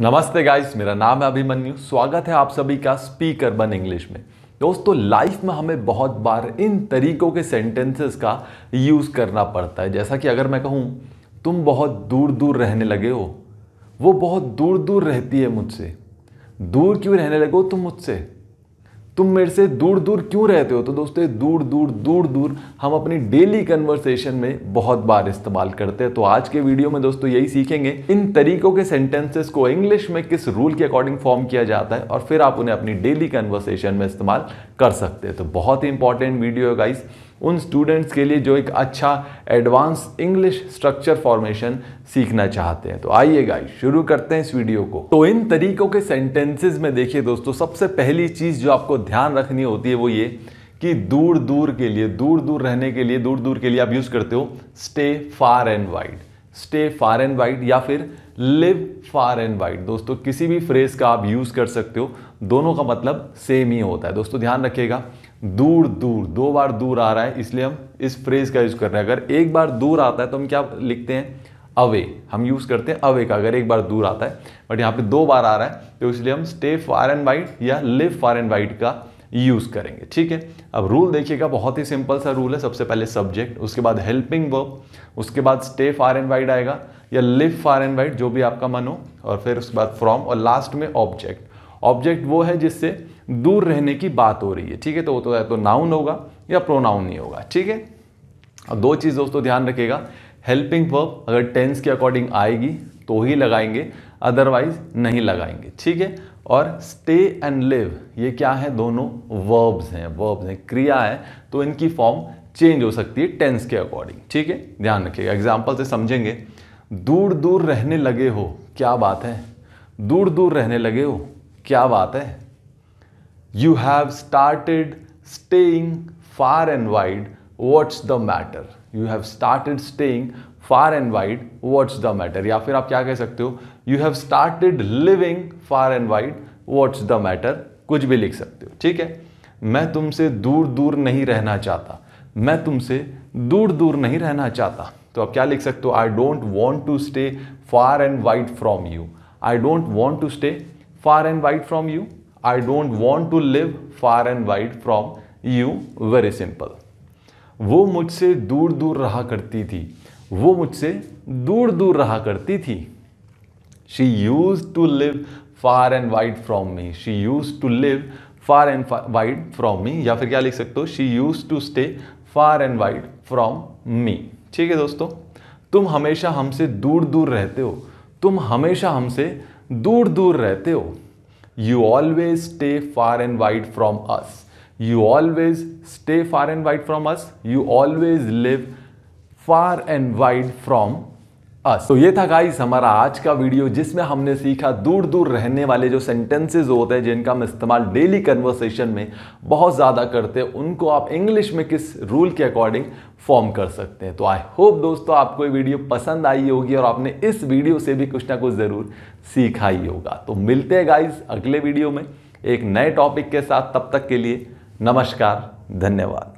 नमस्ते गाइस मेरा नाम है अभिमन्यु स्वागत है आप सभी का स्पीक अर्बन इंग्लिश में दोस्तों लाइफ में हमें बहुत बार इन तरीकों के सेंटेंसेस का यूज़ करना पड़ता है जैसा कि अगर मैं कहूँ तुम बहुत दूर दूर रहने लगे हो वो बहुत दूर दूर रहती है मुझसे दूर क्यों रहने लगे हो तुम मुझसे तुम मेरे से दूर दूर क्यों रहते हो तो दोस्तों दूर दूर दूर दूर हम अपनी डेली कन्वर्सेशन में बहुत बार इस्तेमाल करते हैं तो आज के वीडियो में दोस्तों यही सीखेंगे इन तरीकों के सेंटेंसेस को इंग्लिश में किस रूल के अकॉर्डिंग फॉर्म किया जाता है और फिर आप उन्हें अपनी डेली कन्वर्सेशन में इस्तेमाल कर सकते हैं तो बहुत ही इंपॉर्टेंट वीडियो है गाइस उन स्टूडेंट्स के लिए जो एक अच्छा एडवांस इंग्लिश स्ट्रक्चर फॉर्मेशन सीखना चाहते हैं तो आइए गाइस शुरू करते हैं इस वीडियो को तो इन तरीकों के सेंटेंसेज में देखिए दोस्तों सबसे पहली चीज़ जो आपको ध्यान रखनी होती है वो ये कि दूर दूर के लिए दूर दूर रहने के लिए दूर दूर के लिए आप यूज़ करते हो stay far and wide stay far and wide या फिर लिव फार एंड वाइड दोस्तों किसी भी फ्रेज का आप यूज़ कर सकते हो दोनों का मतलब सेम ही होता है दोस्तों ध्यान रखिएगा दूर दूर दो बार दूर आ रहा है इसलिए हम इस फ्रेज का यूज कर रहे हैं अगर एक बार दूर आता है तो हम क्या लिखते हैं अवे हम यूज़ करते हैं अवे का अगर एक बार दूर आता है बट यहाँ पे दो बार आ रहा है तो इसलिए हम स्टे फार एंड वाइट या लिव फार एंड वाइट का यूज़ करेंगे ठीक है अब रूल देखिएगा बहुत ही सिंपल सा रूल है सबसे पहले सब्जेक्ट उसके बाद हेल्पिंग वर्ब उसके बाद स्टे फार एंड वाइट आएगा या लिव फार एंड वाइट जो भी आपका मन हो और फिर उसके बाद फ्रॉम और लास्ट में ऑब्जेक्ट ऑब्जेक्ट वो है जिससे दूर रहने की बात हो रही है ठीक है तो वो तो, तो नाउन होगा या प्रोनाउन नहीं होगा ठीक है अब दो चीज़ दोस्तों ध्यान रखिएगा हेल्पिंग वर्ब अगर टेंस के अकॉर्डिंग आएगी तो ही लगाएंगे अदरवाइज नहीं लगाएंगे ठीक है और स्टे एंड लिव ये क्या है दोनों वर्ब्स हैं वर्ब्स हैं क्रिया है तो इनकी फॉर्म चेंज हो सकती है टेंस के अकॉर्डिंग ठीक है ध्यान रखिएगा एग्जाम्पल से समझेंगे दूर दूर रहने लगे हो क्या बात है दूर दूर रहने लगे हो क्या बात है you have started staying far and wide what's the matter you have started staying far and wide what's the matter या फिर आप क्या कह सकते हो you have started living far and wide what's the matter कुछ भी लिख सकते हो ठीक है मैं तुमसे दूर दूर नहीं रहना चाहता मैं तुमसे दूर दूर नहीं रहना चाहता तो आप क्या लिख सकते हो I don't want to stay far and wide from you I don't want to stay far and wide from you I don't want to live far and wide from you very simple वो मुझसे दूर दूर रहा करती थी वो मुझसे दूर दूर रहा करती थी she used to live far and wide from me she used to live far and wide from me या फिर क्या लिख सकते हो she used to stay far and wide from me ठीक है दोस्तों तुम हमेशा हमसे दूर दूर रहते हो तुम हमेशा हमसे दूर दूर रहते हो You always stay far and wide from us. You always stay far and wide from us. You always live far and wide from अस हाँ, तो ये था गाइस हमारा आज का वीडियो जिसमें हमने सीखा दूर दूर रहने वाले जो सेंटेंसेज होते हैं जिनका हम इस्तेमाल डेली कन्वर्सेशन में बहुत ज़्यादा करते हैं उनको आप इंग्लिश में किस रूल के अकॉर्डिंग फॉर्म कर सकते हैं तो आई होप दोस्तों आपको ये वीडियो पसंद आई होगी और आपने इस वीडियो से भी कुछ ना कुछ ज़रूर सीखा ही होगा तो मिलते हैं गाइज अगले वीडियो में एक नए टॉपिक के साथ तब तक के लिए नमस्कार धन्यवाद